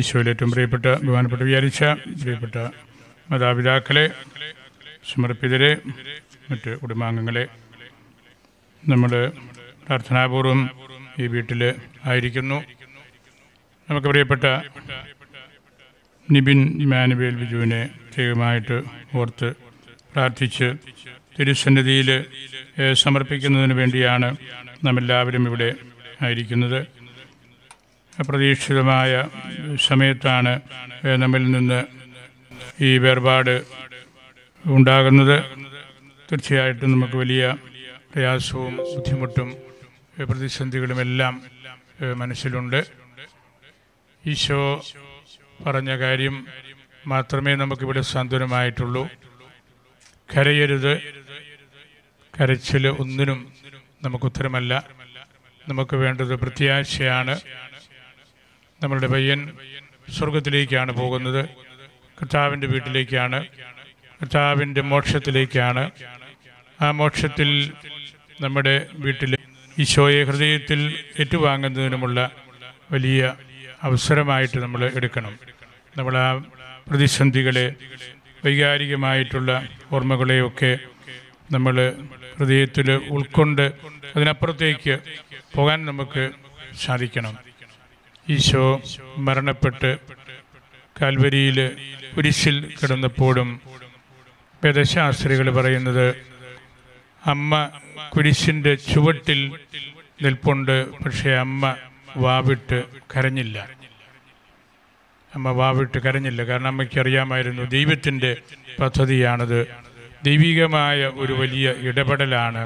ഈശോയിൽ ഏറ്റവും പ്രിയപ്പെട്ട ബഹുമാനപ്പെട്ട് വിചാരിച്ച പ്രിയപ്പെട്ട മാതാപിതാക്കളെ സമർപ്പിതരെ മറ്റ് കുടുംബാംഗങ്ങളെ നമ്മൾ പ്രാർത്ഥനാപൂർവം ഈ വീട്ടിൽ ആയിരിക്കുന്നു നമുക്ക് പ്രിയപ്പെട്ട നിബിൻ മാനുവേൽ ബിജുവിനെ പ്രത്യേകമായിട്ട് ഓർത്ത് പ്രാർത്ഥിച്ച് തിരുസന്നിധിയിൽ സമർപ്പിക്കുന്നതിന് വേണ്ടിയാണ് നമ്മെല്ലാവരും ഇവിടെ ആയിരിക്കുന്നത് അപ്രതീക്ഷിതമായ സമയത്താണ് നമ്മിൽ നിന്ന് ഈ വേർപാട് ഉണ്ടാകുന്നത് തീർച്ചയായിട്ടും നമുക്ക് വലിയ പ്രയാസവും ബുദ്ധിമുട്ടും പ്രതിസന്ധികളുമെല്ലാം മനസ്സിലുണ്ട് ഈശോ പറഞ്ഞ കാര്യം മാത്രമേ നമുക്കിവിടെ സാന്ത്വനമായിട്ടുള്ളൂ കരയരുത് കരച്ചിൽ ഒന്നിനും നമുക്ക് ഉത്തരമല്ല നമുക്ക് വേണ്ടത് പ്രത്യാശയാണ് നമ്മളുടെ പയ്യൻ സ്വർഗത്തിലേക്കാണ് പോകുന്നത് കർത്താവിൻ്റെ വീട്ടിലേക്കാണ് കർത്താവിൻ്റെ മോക്ഷത്തിലേക്കാണ് ആ മോക്ഷത്തിൽ നമ്മുടെ വീട്ടിലെ ഈശോയെ ഹൃദയത്തിൽ ഏറ്റുവാങ്ങുന്നതിനുമുള്ള വലിയ അവസരമായിട്ട് നമ്മൾ എടുക്കണം നമ്മൾ ആ പ്രതിസന്ധികളെ വൈകാരികമായിട്ടുള്ള ഓർമ്മകളെയൊക്കെ നമ്മൾ ഹൃദയത്തിൽ ഉൾക്കൊണ്ട് അതിനപ്പുറത്തേക്ക് പോകാൻ നമുക്ക് സാധിക്കണം ഈശോ മരണപ്പെട്ട് കാൽവരിയിൽ കുരിശിൽ കിടന്നപ്പോഴും വേദശാസ്ത്രികൾ പറയുന്നത് അമ്മ കുരിശിൻ്റെ ചുവട്ടിൽ നിൽപ്പുണ്ട് പക്ഷേ അമ്മ വാവിട്ട് കരഞ്ഞില്ല അമ്മ വാവിട്ട് കരഞ്ഞില്ല കാരണം അമ്മയ്ക്ക് അറിയാമായിരുന്നു ദൈവത്തിൻ്റെ പദ്ധതിയാണത് ദൈവികമായ ഒരു വലിയ ഇടപെടലാണ്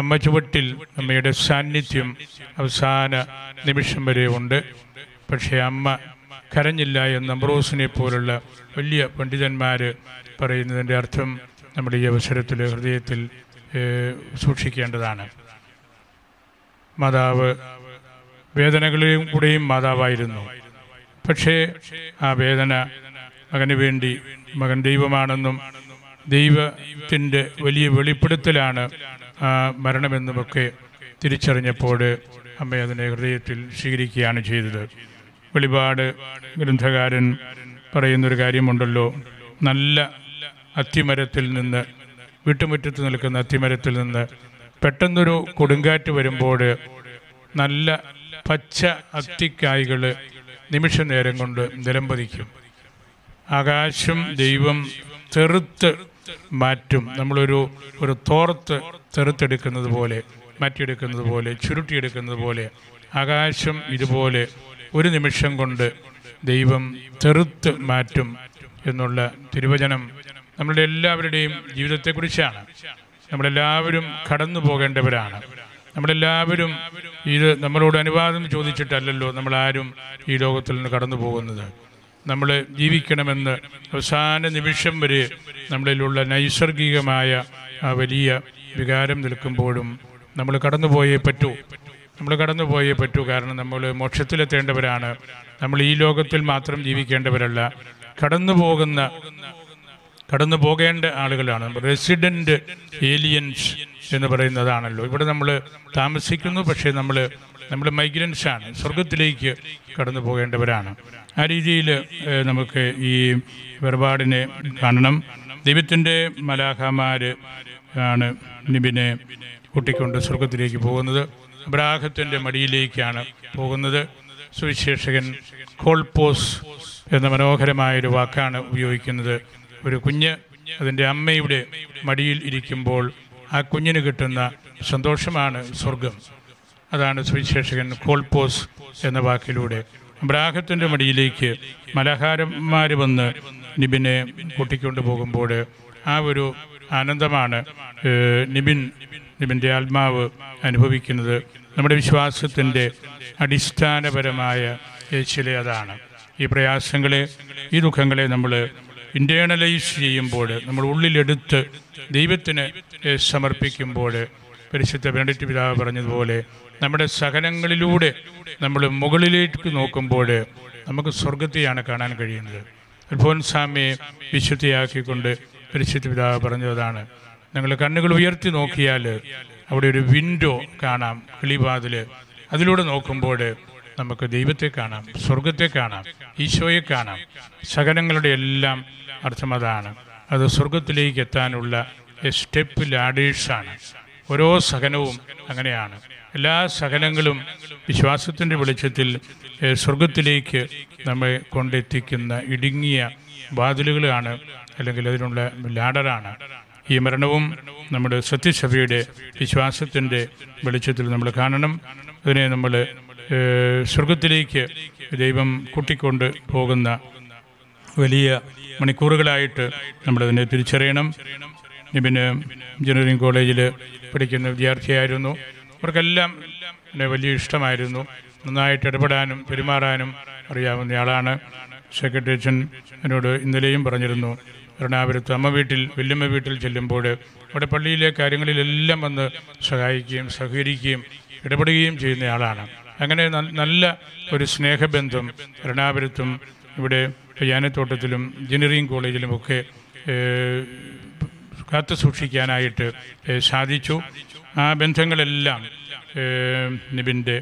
അമ്മ ചുവട്ടിൽ അമ്മയുടെ സാന്നിധ്യം അവസാന നിമിഷം വരെ ഉണ്ട് പക്ഷേ അമ്മ കരഞ്ഞില്ല എന്ന് അംബ്രോസിനെ പോലുള്ള വലിയ പണ്ഡിതന്മാർ പറയുന്നതിൻ്റെ അർത്ഥം നമ്മുടെ ഈ അവസരത്തിൽ ഹൃദയത്തിൽ സൂക്ഷിക്കേണ്ടതാണ് മാതാവ് വേദനകളിലും കൂടെയും മാതാവായിരുന്നു പക്ഷേ ആ വേദന മകന് വേണ്ടി മകൻ ദൈവമാണെന്നും ദൈവത്തിൻ്റെ വലിയ വെളിപ്പെടുത്തലാണ് ആ മരണമെന്നുമൊക്കെ തിരിച്ചറിഞ്ഞപ്പോൾ അമ്മ അതിനെ ഹൃദയത്തിൽ സ്വീകരിക്കുകയാണ് ചെയ്തത് വെളിപാട് ഗ്രന്ഥകാരൻ പറയുന്നൊരു കാര്യമുണ്ടല്ലോ നല്ല അത്തിമരത്തിൽ നിന്ന് വീട്ടുമുറ്റത്ത് നിൽക്കുന്ന അത്തിമരത്തിൽ നിന്ന് പെട്ടെന്നൊരു കൊടുങ്കാറ്റ് വരുമ്പോൾ നല്ല പച്ച അത്തിക്കായ്കൾ നിമിഷ നേരം കൊണ്ട് നിലംപതിക്കും ആകാശം ദൈവം ചെറുത്ത് മാറ്റും നമ്മളൊരു ഒരു തോർത്ത് തെറുത്തെടുക്കുന്നത് പോലെ മാറ്റിയെടുക്കുന്നത് പോലെ ചുരുട്ടിയെടുക്കുന്നത് പോലെ ആകാശം ഇതുപോലെ ഒരു നിമിഷം കൊണ്ട് ദൈവം തെറുത്ത് മാറ്റും എന്നുള്ള തിരുവചനം നമ്മളുടെ എല്ലാവരുടെയും ജീവിതത്തെക്കുറിച്ചാണ് നമ്മളെല്ലാവരും കടന്നു പോകേണ്ടവരാണ് നമ്മളെല്ലാവരും ഇത് നമ്മളോട് അനുവാദം ചോദിച്ചിട്ടല്ലല്ലോ നമ്മളാരും ഈ ലോകത്തിൽ നിന്ന് കടന്നു പോകുന്നത് നമ്മൾ ജീവിക്കണമെന്ന് അവസാന നിമിഷം വരെ നമ്മളിലുള്ള നൈസർഗികമായ ആ വലിയ വികാരം നിൽക്കുമ്പോഴും നമ്മൾ കടന്നുപോയേ പറ്റൂ നമ്മൾ കടന്നുപോയേ പറ്റൂ കാരണം നമ്മൾ മോക്ഷത്തിലെത്തേണ്ടവരാണ് നമ്മൾ ഈ ലോകത്തിൽ മാത്രം ജീവിക്കേണ്ടവരല്ല കടന്നു പോകുന്ന കടന്നു പോകേണ്ട ആളുകളാണ് റെസിഡൻറ്റ് ഏലിയൻസ് എന്ന് പറയുന്നതാണല്ലോ ഇവിടെ നമ്മൾ താമസിക്കുന്നു പക്ഷേ നമ്മൾ നമ്മൾ മൈഗ്രൻസാണ് സ്വർഗത്തിലേക്ക് കടന്നു പോകേണ്ടവരാണ് ആ രീതിയിൽ നമുക്ക് ഈ വെറുപാടിനെ കാണണം ദൈവത്തിൻ്റെ മലാഹമാർ ആണ് നിബിനെ കൂട്ടിക്കൊണ്ട് സ്വർഗത്തിലേക്ക് പോകുന്നത് അബ്രാഹത്തിൻ്റെ മടിയിലേക്കാണ് പോകുന്നത് സുവിശേഷകൻ കോൾപോസ് എന്ന മനോഹരമായൊരു വാക്കാണ് ഉപയോഗിക്കുന്നത് ഒരു കുഞ്ഞ് അതിൻ്റെ അമ്മയുടെ മടിയിൽ ഇരിക്കുമ്പോൾ ആ കുഞ്ഞിന് കിട്ടുന്ന സന്തോഷമാണ് സ്വർഗം അതാണ് സുവിശേഷകൻ കോൾപോസ് എന്ന വാക്കിലൂടെ ബ്രാഹത്തിൻ്റെ മടിയിലേക്ക് മലഹാരന്മാർ വന്ന് നിബിനെ കൂട്ടിക്കൊണ്ടു പോകുമ്പോൾ ആ ഒരു ആനന്ദമാണ് നിബിൻ നിബിൻ്റെ ആത്മാവ് അനുഭവിക്കുന്നത് നമ്മുടെ വിശ്വാസത്തിൻ്റെ അടിസ്ഥാനപരമായ ചില അതാണ് ഈ പ്രയാസങ്ങളെ ഈ ദുഃഖങ്ങളെ നമ്മൾ ഇൻറ്റേണലൈസ് ചെയ്യുമ്പോൾ നമ്മൾ ഉള്ളിലെടുത്ത് ദൈവത്തിന് സമർപ്പിക്കുമ്പോൾ പരിശുദ്ധ വേണ്ടിട്ട് പിതാവ് പറഞ്ഞതുപോലെ നമ്മുടെ സഹനങ്ങളിലൂടെ നമ്മൾ മുകളിലേക്ക് നോക്കുമ്പോൾ നമുക്ക് സ്വർഗത്തെയാണ് കാണാൻ കഴിയുന്നത് സ്വാമിയെ വിശുദ്ധിയാക്കിക്കൊണ്ട് പരിശുദ്ധ പിതാവ് പറഞ്ഞതാണ് നിങ്ങൾ കണ്ണുകൾ ഉയർത്തി നോക്കിയാൽ അവിടെ ഒരു വിൻഡോ കാണാം കിളിവാതിൽ അതിലൂടെ നോക്കുമ്പോൾ നമുക്ക് ദൈവത്തെ കാണാം സ്വർഗത്തെ കാണാം ഈശോയെ കാണാം സകലങ്ങളുടെ എല്ലാം അർത്ഥം അതാണ് അത് സ്വർഗത്തിലേക്ക് എത്താനുള്ള സ്റ്റെപ്പ് ലാഡേഴ്സാണ് ഓരോ സഹനവും അങ്ങനെയാണ് എല്ലാ സഹനങ്ങളും വിശ്വാസത്തിൻ്റെ വെളിച്ചത്തിൽ സ്വർഗത്തിലേക്ക് നമ്മെ കൊണ്ടെത്തിക്കുന്ന ഇടുങ്ങിയ വാതിലുകളാണ് അല്ലെങ്കിൽ അതിനുള്ള ലാഡറാണ് ഈ മരണവും നമ്മുടെ സത്യസഭയുടെ വിശ്വാസത്തിൻ്റെ വെളിച്ചത്തിൽ നമ്മൾ കാണണം അതിനെ നമ്മൾ സ്വർഗത്തിലേക്ക് ദൈവം കൂട്ടിക്കൊണ്ട് പോകുന്ന വലിയ മണിക്കൂറുകളായിട്ട് നമ്മളതിനെ തിരിച്ചറിയണം നിബിന് എഞ്ചിനീയറിംഗ് കോളേജിൽ പഠിക്കുന്ന വിദ്യാർത്ഥിയായിരുന്നു അവർക്കെല്ലാം എന്നെ വലിയ ഇഷ്ടമായിരുന്നു നന്നായിട്ട് ഇടപെടാനും പെരുമാറാനും അറിയാവുന്നയാളാണ് സെക്രട്ടേറിയൻ എന്നോട് ഇന്നലെയും പറഞ്ഞിരുന്നു എറണാകുളത്ത് അമ്മ വീട്ടിൽ വല്യമ്മ വീട്ടിൽ ചെല്ലുമ്പോൾ അവിടെ പള്ളിയിലെ കാര്യങ്ങളിലെല്ലാം വന്ന് സഹായിക്കുകയും സഹകരിക്കുകയും ഇടപെടുകയും ചെയ്യുന്നയാളാണ് അങ്ങനെ നല്ല ഒരു സ്നേഹബന്ധം എറണാപുരത്തും ഇവിടെ യാനത്തോട്ടത്തിലും എഞ്ചിനീയറിംഗ് കോളേജിലും ഒക്കെ കാത്തു സൂക്ഷിക്കാനായിട്ട് സാധിച്ചു ആ ബന്ധങ്ങളെല്ലാം നിബിൻ്റെ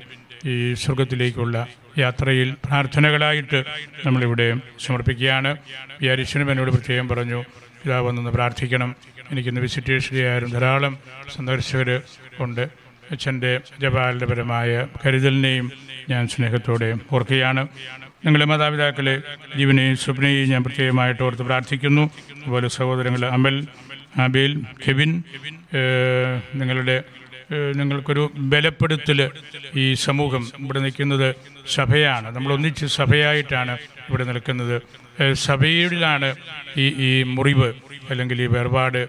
ഈ സ്വർഗത്തിലേക്കുള്ള യാത്രയിൽ പ്രാർത്ഥനകളായിട്ട് നമ്മളിവിടെ സമർപ്പിക്കുകയാണ് വ്യാരിശനും എന്നോട് പ്രത്യേകം പറഞ്ഞു ഇതാവുന്ന പ്രാർത്ഥിക്കണം എനിക്കിന്ന് വിസിറ്റേഴ്സ് ചെയ്യാനും ധാരാളം സന്ദർശകർ ഉണ്ട് അച്ഛൻ്റെ ജപാലപരമായ കരുതലിനെയും ഞാൻ സ്നേഹത്തോടെ ഓർക്കുകയാണ് നിങ്ങളുടെ മാതാപിതാക്കളെ ജീവനെയും സ്വപ്നയെയും ഞാൻ പ്രത്യേകമായിട്ട് ഓർത്ത് പ്രാർത്ഥിക്കുന്നു അതുപോലെ സഹോദരങ്ങൾ അമൽ അബിൽ കെവിൻ നിങ്ങളുടെ നിങ്ങൾക്കൊരു ബലപ്പെടുത്തൽ ഈ സമൂഹം ഇവിടെ നിൽക്കുന്നത് സഭയാണ് നമ്മൾ ഒന്നിച്ച് സഭയായിട്ടാണ് ഇവിടെ നിൽക്കുന്നത് സഭയിലാണ് ഈ ഈ മുറിവ് അല്ലെങ്കിൽ ഈ വേർപാട്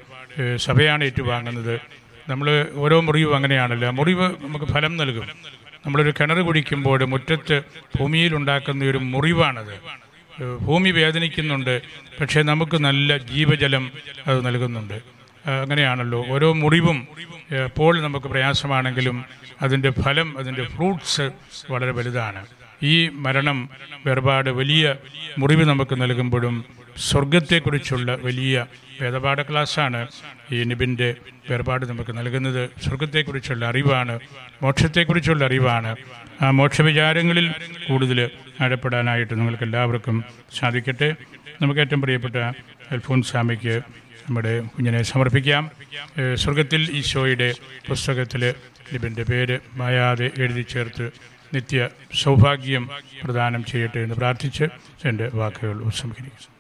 സഭയാണ് ഏറ്റുവാങ്ങുന്നത് നമ്മൾ ഓരോ മുറിവും അങ്ങനെയാണല്ലോ മുറിവ് നമുക്ക് ഫലം നൽകും നമ്മളൊരു കിണർ കുടിക്കുമ്പോൾ മുറ്റത്ത് ഭൂമിയിലുണ്ടാക്കുന്ന ഒരു മുറിവാണത് ഭൂമി വേദനിക്കുന്നുണ്ട് പക്ഷേ നമുക്ക് നല്ല ജീവജലം അത് നൽകുന്നുണ്ട് അങ്ങനെയാണല്ലോ ഓരോ മുറിവും എപ്പോൾ നമുക്ക് പ്രയാസമാണെങ്കിലും അതിൻ്റെ ഫലം അതിൻ്റെ ഫ്രൂട്ട്സ് വളരെ വലുതാണ് ഈ മരണം വേർപാട് വലിയ മുറിവ് നമുക്ക് നൽകുമ്പോഴും സ്വർഗത്തെക്കുറിച്ചുള്ള വലിയ വേദപാഠ ക്ലാസ്സാണ് ഈ നിബിൻ്റെ വേർപാട് നമുക്ക് നൽകുന്നത് സ്വർഗത്തെക്കുറിച്ചുള്ള അറിവാണ് മോക്ഷത്തെക്കുറിച്ചുള്ള അറിവാണ് ആ മോക്ഷവിചാരങ്ങളിൽ കൂടുതൽ ആഴപ്പെടാനായിട്ട് നിങ്ങൾക്ക് എല്ലാവർക്കും സാധിക്കട്ടെ നമുക്ക് ഏറ്റവും പ്രിയപ്പെട്ട അൽഫോൻ സ്വാമിക്ക് നമ്മുടെ കുഞ്ഞിനെ സമർപ്പിക്കാം സ്വർഗത്തിൽ ഈശോയുടെ പുസ്തകത്തിൽ നിബിൻ്റെ പേര് മായാതെ എഴുതി ചേർത്ത് നിത്യ സൗഭാഗ്യം പ്രദാനം ചെയ്യട്ടെ എന്ന് പ്രാർത്ഥിച്ച് എൻ്റെ വാക്കുകൾ ഉപസംഹരിക്കുന്നു